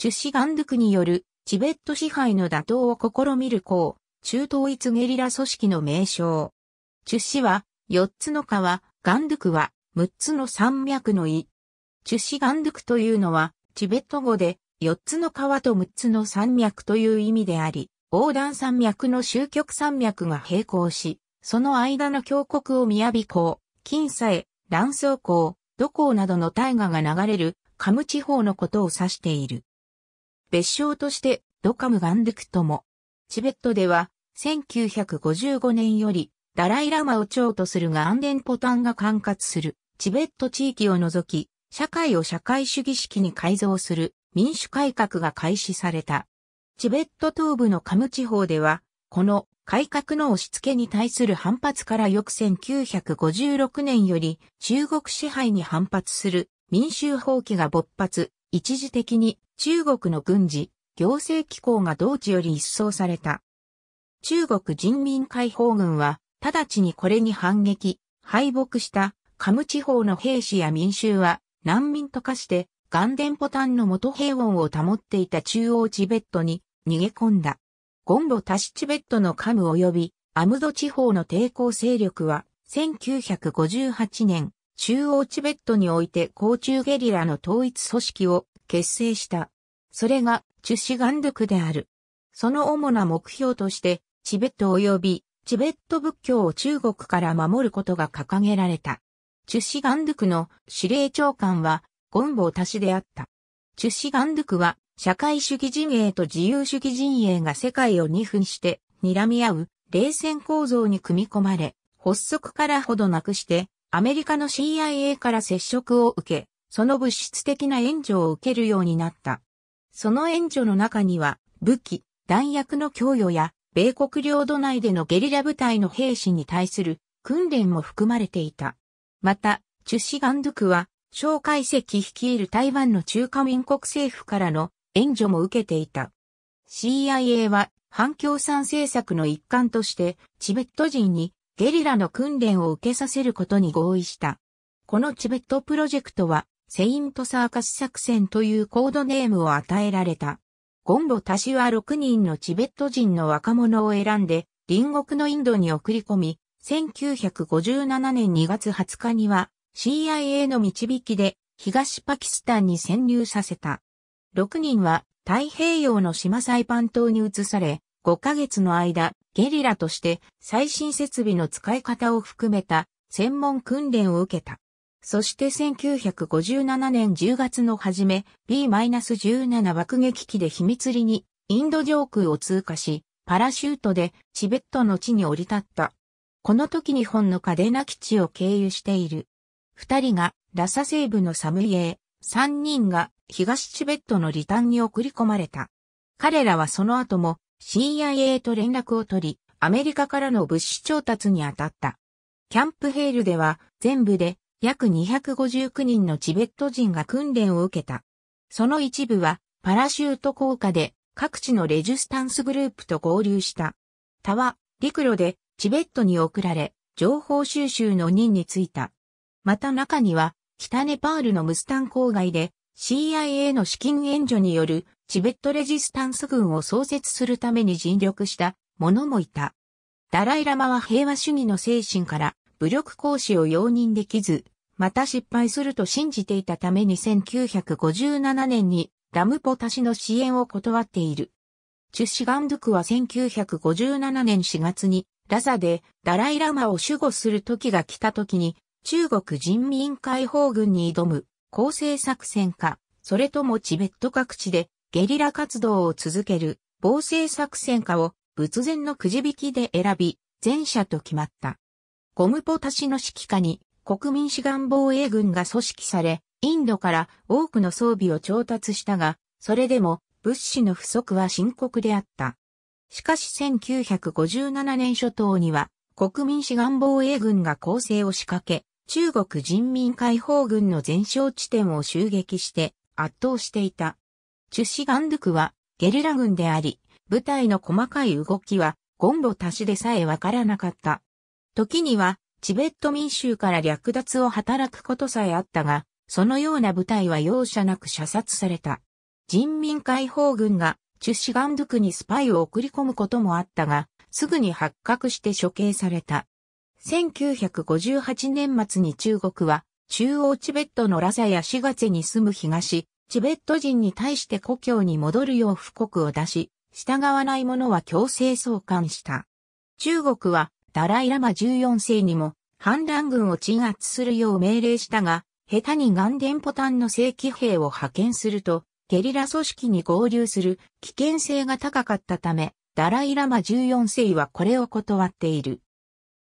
チュシガンドゥクによるチベット支配の打倒を試みる項、中統一ゲリラ組織の名称。チュシは4つの川、ガンドゥクは6つの山脈の意。チュシガンドゥクというのはチベット語で4つの川と6つの山脈という意味であり、横断山脈の終局山脈が並行し、その間の峡谷を雅港、金さえ、乱層港、土港などの大河が流れるカム地方のことを指している。別称としてドカムガンドゥクとも、チベットでは1955年よりダライラマを長とするが安ンポタンが管轄するチベット地域を除き、社会を社会主義式に改造する民主改革が開始された。チベット東部のカム地方では、この改革の押し付けに対する反発から翌1956年より中国支配に反発する民衆放棄が勃発、一時的に中国の軍事、行政機構が同地より一掃された。中国人民解放軍は、直ちにこれに反撃、敗北した、カム地方の兵士や民衆は、難民と化して、デンポタンの元平穏を保っていた中央チベットに逃げ込んだ。ンロ多シチベットのカム及び、アムド地方の抵抗勢力は、1958年、中央チベットにおいて抗中ゲリラの統一組織を結成した。それが、チュシガンドゥクである。その主な目標として、チベット及びチベット仏教を中国から守ることが掲げられた。チュシガンドゥクの司令長官は、ゴンボータシであった。チュシガンドゥクは、社会主義陣営と自由主義陣営が世界を二分して、睨み合う、冷戦構造に組み込まれ、発足からほどなくして、アメリカの CIA から接触を受け、その物質的な援助を受けるようになった。その援助の中には、武器、弾薬の供与や、米国領土内でのゲリラ部隊の兵士に対する訓練も含まれていた。また、チュシガンドゥクは、蒋介石率いる台湾の中華民国政府からの援助も受けていた。CIA は反共産政策の一環としてチベット人にゲリラの訓練を受けさせることに合意した。このチベットプロジェクトはセイントサーカス作戦というコードネームを与えられた。ゴンロタシは6人のチベット人の若者を選んで、隣国のインドに送り込み、1957年2月20日には CIA の導きで東パキスタンに潜入させた。6人は太平洋の島サイパン島に移され、5ヶ月の間、ゲリラとして最新設備の使い方を含めた専門訓練を受けた。そして1957年10月の初め、B-17 爆撃機で秘密裏にインド上空を通過し、パラシュートでチベットの地に降り立った。この時日本のカデナ基地を経由している。二人がラサ西部のサムイエー、三人が東チベットのリタンに送り込まれた。彼らはその後も CIA と連絡を取り、アメリカからの物資調達に当たった。キャンプヘールでは全部で約259人のチベット人が訓練を受けた。その一部はパラシュート効果で各地のレジスタンスグループと合流した。他は陸路でチベットに送られ、情報収集の任に就いた。また中には北ネパールのムスタン郊外で CIA の資金援助によるチベットレジスタンス軍を創設するために尽力した者もいた。ダライラマは平和主義の精神から武力行使を容認できず、また失敗すると信じていたために1957年にラムポタ氏の支援を断っている。チュッシガンドゥクは1957年4月にラザでダライラマを守護する時が来た時に中国人民解放軍に挑む構成作戦か、それともチベット各地でゲリラ活動を続ける防制作戦かを仏前のくじ引きで選び、前者と決まった。ゴムポタ氏の指揮下に国民志願防衛軍が組織され、インドから多くの装備を調達したが、それでも物資の不足は深刻であった。しかし1957年初頭には国民志願防衛軍が攻勢を仕掛け、中国人民解放軍の前哨地点を襲撃して圧倒していた。チュシガンドゥクはゲリラ軍であり、部隊の細かい動きはゴンボ足しでさえわからなかった。時には、チベット民衆から略奪を働くことさえあったが、そのような部隊は容赦なく射殺された。人民解放軍が、チュシガンドゥクにスパイを送り込むこともあったが、すぐに発覚して処刑された。1958年末に中国は、中央チベットのラザやシガェに住む東、チベット人に対して故郷に戻るよう布告を出し、従わない者は強制送還した。中国はダライラマ14世にも反乱軍を鎮圧するよう命令したが、下手にガンデンポタンの正規兵を派遣すると、ゲリラ組織に合流する危険性が高かったため、ダライラマ14世はこれを断っている。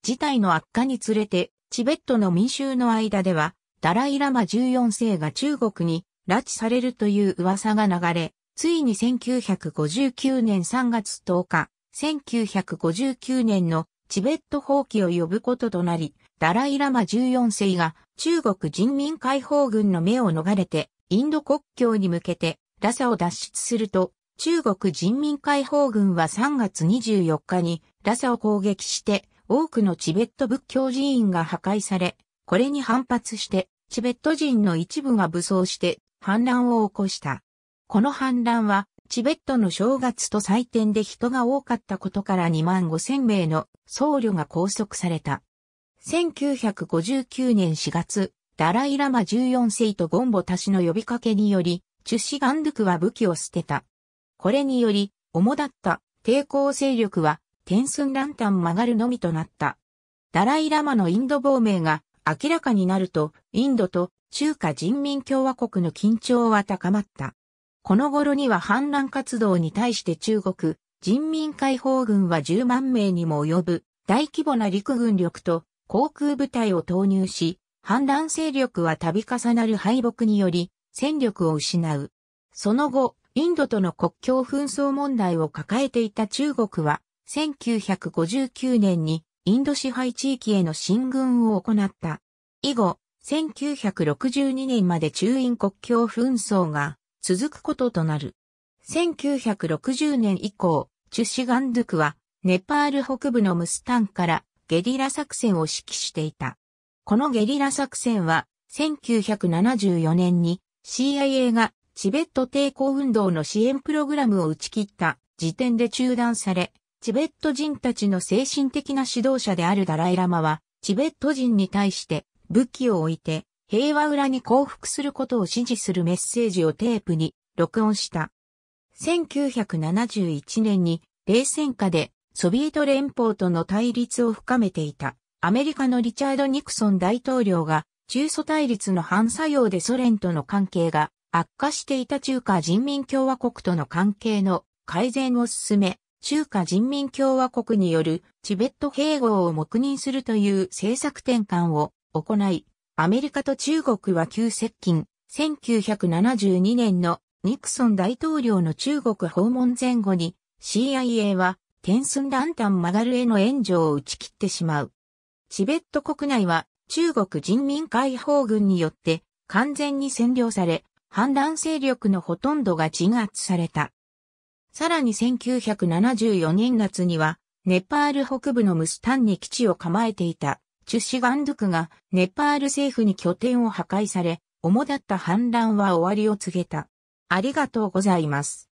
事態の悪化につれて、チベットの民衆の間では、ダライラマ14世が中国に拉致されるという噂が流れ、ついに1959年3月10日、1959年のチベット放棄を呼ぶこととなり、ダライ・ラマ14世が中国人民解放軍の目を逃れて、インド国境に向けてラサを脱出すると、中国人民解放軍は3月24日にラサを攻撃して多くのチベット仏教寺院が破壊され、これに反発してチベット人の一部が武装して反乱を起こした。この反乱はチベットの正月と祭典で人が多かったことから2万5千名の僧侶が拘束された。1959年4月、ダライラマ14世とゴンボ達の呼びかけにより、チュシガンドゥクは武器を捨てた。これにより、主だった抵抗勢力は、天寸ランタン曲がるのみとなった。ダライラマのインド亡命が明らかになると、インドと中華人民共和国の緊張は高まった。この頃には反乱活動に対して中国人民解放軍は10万名にも及ぶ大規模な陸軍力と航空部隊を投入し、反乱勢力は度重なる敗北により戦力を失う。その後、インドとの国境紛争問題を抱えていた中国は、1959年にインド支配地域への進軍を行った。以後、1962年まで中印国境紛争が続くこととなる。1960年以降、チュシガンドゥクは、ネパール北部のムスタンからゲリラ作戦を指揮していた。このゲリラ作戦は、1974年に CIA がチベット抵抗運動の支援プログラムを打ち切った時点で中断され、チベット人たちの精神的な指導者であるダライラマは、チベット人に対して武器を置いて平和裏に降伏することを支持するメッセージをテープに録音した。1971年に冷戦下でソビエト連邦との対立を深めていたアメリカのリチャード・ニクソン大統領が中ソ対立の反作用でソ連との関係が悪化していた中華人民共和国との関係の改善を進め、中華人民共和国によるチベット併合を黙認するという政策転換を行い、アメリカと中国は急接近。1972年のニクソン大統領の中国訪問前後に CIA は天寸乱ン曲がるへの援助を打ち切ってしまう。チベット国内は中国人民解放軍によって完全に占領され、反乱勢力のほとんどが鎮圧された。さらに1974年夏には、ネパール北部のムスタンに基地を構えていたチュシガンドゥクがネパール政府に拠点を破壊され、主だった反乱は終わりを告げた。ありがとうございます。